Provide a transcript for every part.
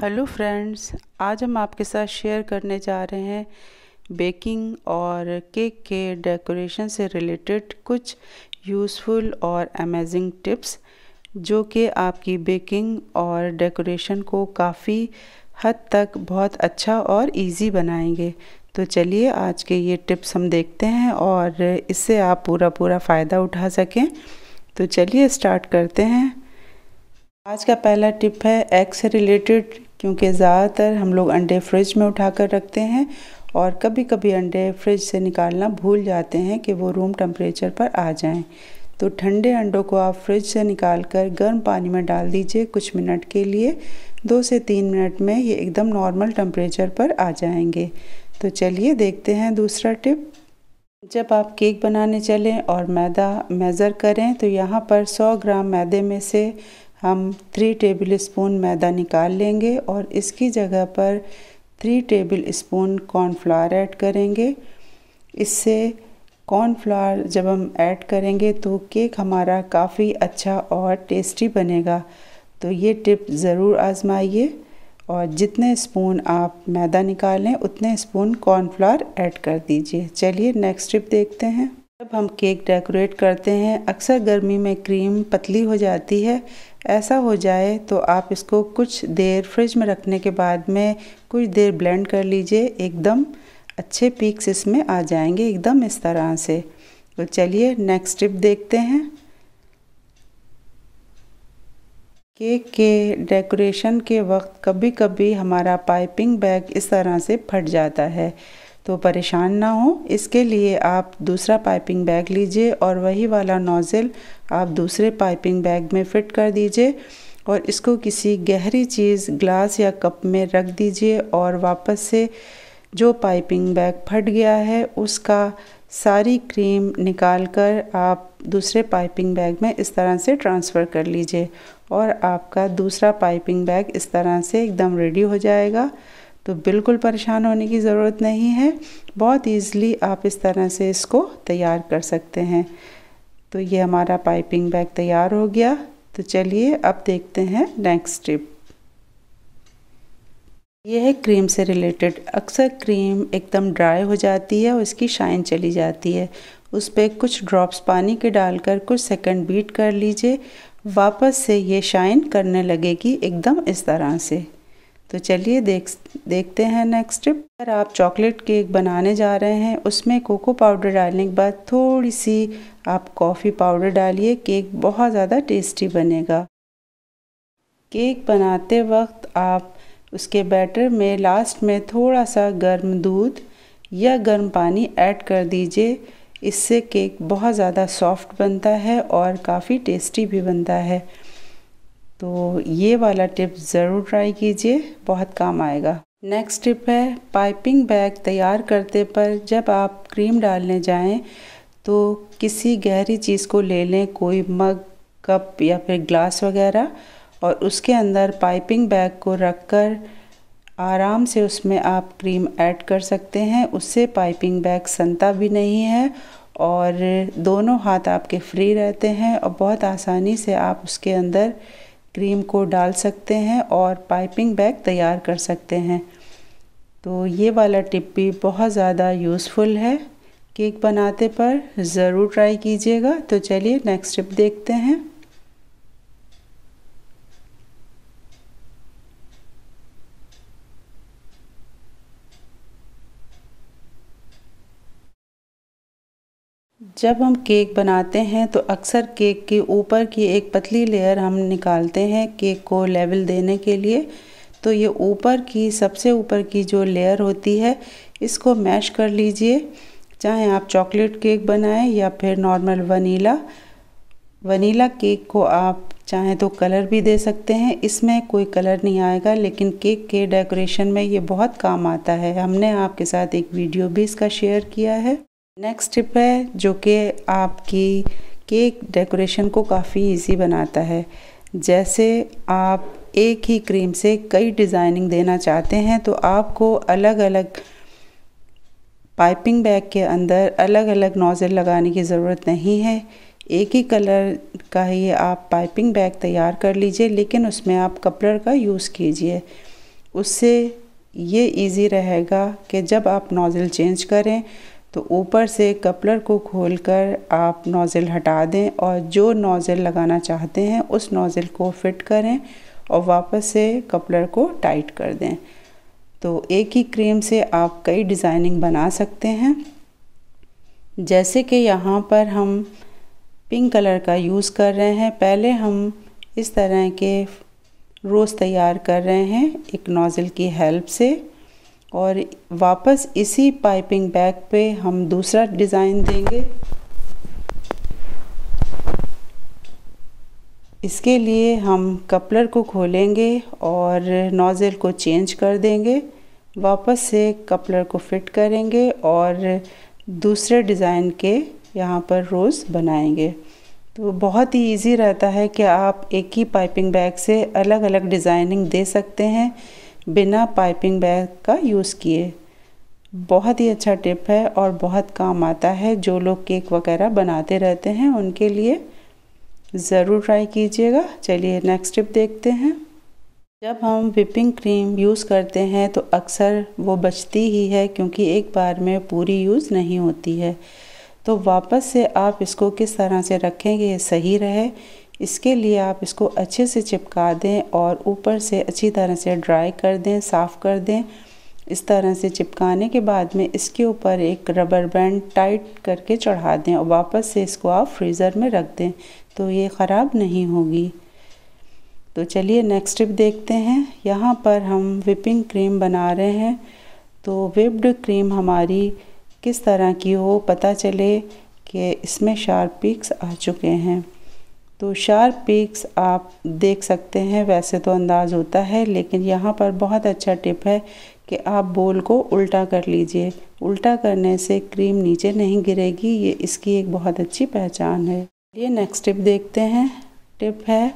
hello friends आज हम आपके साथ शेयर करने जा रहे हैं बेकिंग और केक के डेकोरेशन से रिलेटेड कुछ यूज़फुल और अमेजिंग टिप्स जो कि आपकी बेकिंग और डेकोरेशन को काफ़ी हद तक बहुत अच्छा और इजी बनाएंगे तो चलिए आज के ये टिप्स हम देखते हैं और इससे आप पूरा पूरा फ़ायदा उठा सकें तो चलिए स्टार्ट करते हैं आज का पहला टिप है एग से रिलेटेड क्योंकि ज़्यादातर हम लोग अंडे फ्रिज में उठा कर रखते हैं और कभी कभी अंडे फ्रिज से निकालना भूल जाते हैं कि वो रूम टेम्परेचर पर आ जाएं तो ठंडे अंडों को आप फ्रिज से निकाल कर गर्म पानी में डाल दीजिए कुछ मिनट के लिए दो से तीन मिनट में ये एकदम नॉर्मल टेम्परेचर पर आ जाएंगे तो चलिए देखते हैं दूसरा टिप जब आप केक बनाने चलें और मैदा मेज़र करें तो यहाँ पर सौ ग्राम मैदे में से हम थ्री टेबल स्पून मैदा निकाल लेंगे और इसकी जगह पर three tablespoon cornflour add करेंगे इससे कॉर्नफ्लावर जब हम ऐड करेंगे तो केक हमारा काफ़ी अच्छा और टेस्टी बनेगा तो ये टिप ज़रूर आजमाइए और जितने स्पून आप मैदा निकालें उतने स्पून कॉर्नफ्लावर ऐड कर दीजिए चलिए नेक्स्ट टिप देखते हैं जब हम केक डेकोरेट करते हैं अक्सर गर्मी में क्रीम पतली हो जाती है ऐसा हो जाए तो आप इसको कुछ देर फ्रिज में रखने के बाद में कुछ देर ब्लेंड कर लीजिए एकदम अच्छे पीक्स इसमें आ जाएंगे एकदम इस तरह से तो चलिए नेक्स्ट टिप देखते हैं केक के डेकोरेशन के वक्त कभी कभी हमारा पाइपिंग बैग इस तरह से फट जाता है तो परेशान ना हो इसके लिए आप दूसरा पाइपिंग बैग लीजिए और वही वाला नोज़ल आप दूसरे पाइपिंग बैग में फ़िट कर दीजिए और इसको किसी गहरी चीज़ ग्लास या कप में रख दीजिए और वापस से जो पाइपिंग बैग फट गया है उसका सारी क्रीम निकाल कर आप दूसरे पाइपिंग बैग में इस तरह से ट्रांसफ़र कर लीजिए और आपका दूसरा पाइपिंग बैग इस तरह से एकदम रेडी हो जाएगा तो बिल्कुल परेशान होने की ज़रूरत नहीं है बहुत ईज़िली आप इस तरह से इसको तैयार कर सकते हैं तो ये हमारा पाइपिंग बैग तैयार हो गया तो चलिए अब देखते हैं नेक्स्ट टिप यह है क्रीम से रिलेटेड अक्सर क्रीम एकदम ड्राई हो जाती है और इसकी शाइन चली जाती है उस पर कुछ ड्रॉप्स पानी के डालकर कुछ सेकंड बीट कर लीजिए वापस से ये शाइन करने लगेगी एकदम इस तरह से तो चलिए देख देखते हैं नेक्स्ट स्टेप अगर आप चॉकलेट केक बनाने जा रहे हैं उसमें कोको पाउडर डालने के बाद थोड़ी सी आप कॉफ़ी पाउडर डालिए केक बहुत ज़्यादा टेस्टी बनेगा केक बनाते वक्त आप उसके बैटर में लास्ट में थोड़ा सा गर्म दूध या गर्म पानी ऐड कर दीजिए इससे केक बहुत ज़्यादा सॉफ्ट बनता है और काफ़ी टेस्टी भी बनता है तो ये वाला टिप ज़रूर ट्राई कीजिए बहुत काम आएगा नेक्स्ट टिप है पाइपिंग बैग तैयार करते पर जब आप क्रीम डालने जाएं तो किसी गहरी चीज़ को ले लें कोई मग कप या फिर ग्लास वगैरह और उसके अंदर पाइपिंग बैग को रखकर आराम से उसमें आप क्रीम ऐड कर सकते हैं उससे पाइपिंग बैग संता भी नहीं है और दोनों हाथ आपके फ्री रहते हैं और बहुत आसानी से आप उसके अंदर क्रीम को डाल सकते हैं और पाइपिंग बैग तैयार कर सकते हैं तो ये वाला टिप भी बहुत ज़्यादा यूज़फुल है केक बनाते पर ज़रूर ट्राई कीजिएगा तो चलिए नेक्स्ट टिप देखते हैं जब हम केक बनाते हैं तो अक्सर केक के ऊपर की एक पतली लेयर हम निकालते हैं केक को लेवल देने के लिए तो ये ऊपर की सबसे ऊपर की जो लेयर होती है इसको मैश कर लीजिए चाहे आप चॉकलेट केक बनाएं या फिर नॉर्मल वनीला वनीला केक को आप चाहें तो कलर भी दे सकते हैं इसमें कोई कलर नहीं आएगा लेकिन केक के डेकोरेशन में ये बहुत काम आता है हमने आपके साथ एक वीडियो भी इसका शेयर किया है नेक्स्ट टिप है जो कि आपकी केक डेकोरेशन को काफ़ी इजी बनाता है जैसे आप एक ही क्रीम से कई डिज़ाइनिंग देना चाहते हैं तो आपको अलग अलग पाइपिंग बैग के अंदर अलग अलग नोज़ल लगाने की ज़रूरत नहीं है एक ही कलर का ही आप पाइपिंग बैग तैयार कर लीजिए लेकिन उसमें आप कपड़र का यूज़ कीजिए उससे ये इजी रहेगा कि जब आप नोज़ल चेंज करें तो ऊपर से कपलर को खोलकर आप नोज़ल हटा दें और जो नोज़ल लगाना चाहते हैं उस नोज़ल को फिट करें और वापस से कपलर को टाइट कर दें तो एक ही क्रीम से आप कई डिज़ाइनिंग बना सकते हैं जैसे कि यहाँ पर हम पिंक कलर का यूज़ कर रहे हैं पहले हम इस तरह के रोज़ तैयार कर रहे हैं एक नोज़ल की हेल्प से और वापस इसी पाइपिंग बैग पे हम दूसरा डिज़ाइन देंगे इसके लिए हम कपलर को खोलेंगे और नोज़ल को चेंज कर देंगे वापस से कपलर को फिट करेंगे और दूसरे डिज़ाइन के यहाँ पर रोज़ बनाएंगे तो बहुत ही इजी रहता है कि आप एक ही पाइपिंग बैग से अलग अलग डिज़ाइनिंग दे सकते हैं बिना पाइपिंग बैग का यूज़ किए बहुत ही अच्छा टिप है और बहुत काम आता है जो लोग केक वगैरह बनाते रहते हैं उनके लिए ज़रूर ट्राई कीजिएगा चलिए नेक्स्ट टिप देखते हैं जब हम विपिंग क्रीम यूज़ करते हैं तो अक्सर वो बचती ही है क्योंकि एक बार में पूरी यूज़ नहीं होती है तो वापस से आप इसको किस तरह से रखेंगे ये सही रहे इसके लिए आप इसको अच्छे से चिपका दें और ऊपर से अच्छी तरह से ड्राई कर दें साफ़ कर दें इस तरह से चिपकाने के बाद में इसके ऊपर एक रबर बैंड टाइट करके चढ़ा दें और वापस से इसको आप फ्रीज़र में रख दें तो ये ख़राब नहीं होगी तो चलिए नेक्स्ट टिप देखते हैं यहाँ पर हम विपिंग क्रीम बना रहे हैं तो विप्ड क्रीम हमारी किस तरह की हो पता चले कि इसमें शार्प पिक्स आ चुके हैं तो शार्प पीक्स आप देख सकते हैं वैसे तो अंदाज़ होता है लेकिन यहाँ पर बहुत अच्छा टिप है कि आप बोल को उल्टा कर लीजिए उल्टा करने से क्रीम नीचे नहीं गिरेगी ये इसकी एक बहुत अच्छी पहचान है ये नेक्स्ट टिप देखते हैं टिप है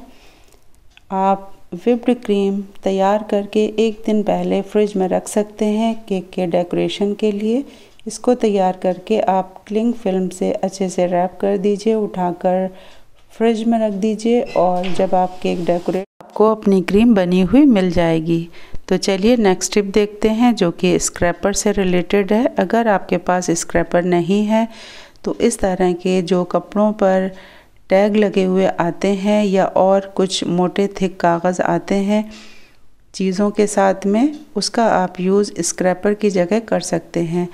आप विप्ड क्रीम तैयार करके एक दिन पहले फ्रिज में रख सकते हैं केक के डेकोरेशन के लिए इसको तैयार करके आप क्लिंग फिल्म से अच्छे से रैप कर दीजिए उठाकर फ्रिज में रख दीजिए और जब आप केक डेकोरेट आपको अपनी क्रीम बनी हुई मिल जाएगी तो चलिए नेक्स्ट टिप देखते हैं जो कि स्क्रैपर से रिलेटेड है अगर आपके पास स्क्रैपर नहीं है तो इस तरह के जो कपड़ों पर टैग लगे हुए आते हैं या और कुछ मोटे थिक कागज़ आते हैं चीज़ों के साथ में उसका आप यूज़ स्क्रैपर की जगह कर सकते हैं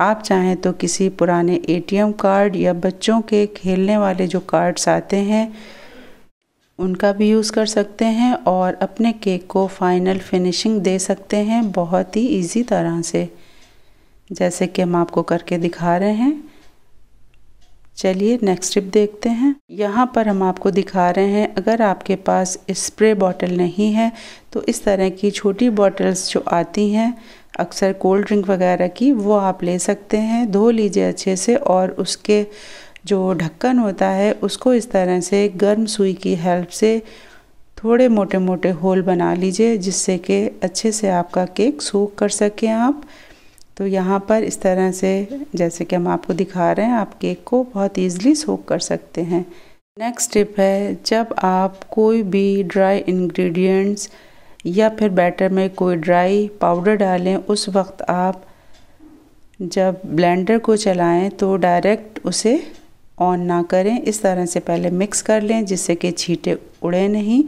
आप चाहें तो किसी पुराने एटीएम कार्ड या बच्चों के खेलने वाले जो कार्ड्स आते हैं उनका भी यूज़ कर सकते हैं और अपने केक को फाइनल फिनिशिंग दे सकते हैं बहुत ही इजी तरह से जैसे कि हम आपको करके दिखा रहे हैं चलिए नेक्स्ट टिप देखते हैं यहाँ पर हम आपको दिखा रहे हैं अगर आपके पास स्प्रे बॉटल नहीं है तो इस तरह की छोटी बॉटल्स जो आती हैं अक्सर कोल्ड ड्रिंक वगैरह की वो आप ले सकते हैं धो लीजिए अच्छे से और उसके जो ढक्कन होता है उसको इस तरह से गर्म सुई की हेल्प से थोड़े मोटे मोटे होल बना लीजिए जिससे कि अच्छे से आपका केक सूख कर सकें आप तो यहाँ पर इस तरह से जैसे कि हम आपको दिखा रहे हैं आप केक को बहुत ईजिली सूख कर सकते हैं नेक्स्ट टिप है जब आप कोई भी ड्राई इंग्रेडिएंट्स या फिर बैटर में कोई ड्राई पाउडर डालें उस वक्त आप जब ब्लेंडर को चलाएं तो डायरेक्ट उसे ऑन ना करें इस तरह से पहले मिक्स कर लें जिससे कि छींटे उड़े नहीं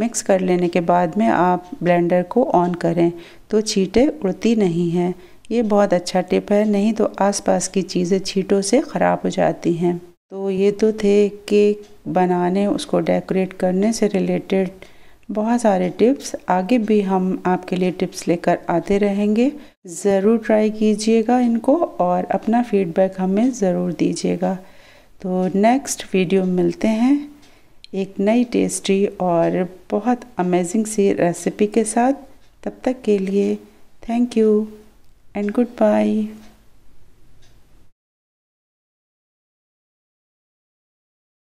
मिक्स कर लेने के बाद में आप ब्लेंडर को ऑन करें तो छींटे उड़ती नहीं हैं ये बहुत अच्छा टिप है नहीं तो आसपास की चीज़ें छींटों से ख़राब हो जाती हैं तो ये तो थे केक बनाने उसको डेकोरेट करने से रिलेटेड बहुत सारे टिप्स आगे भी हम आपके लिए टिप्स लेकर आते रहेंगे ज़रूर ट्राई कीजिएगा इनको और अपना फीडबैक हमें ज़रूर दीजिएगा तो नेक्स्ट वीडियो मिलते हैं एक नई टेस्टी और बहुत अमेजिंग सी रेसिपी के साथ तब तक के लिए thank you and good bye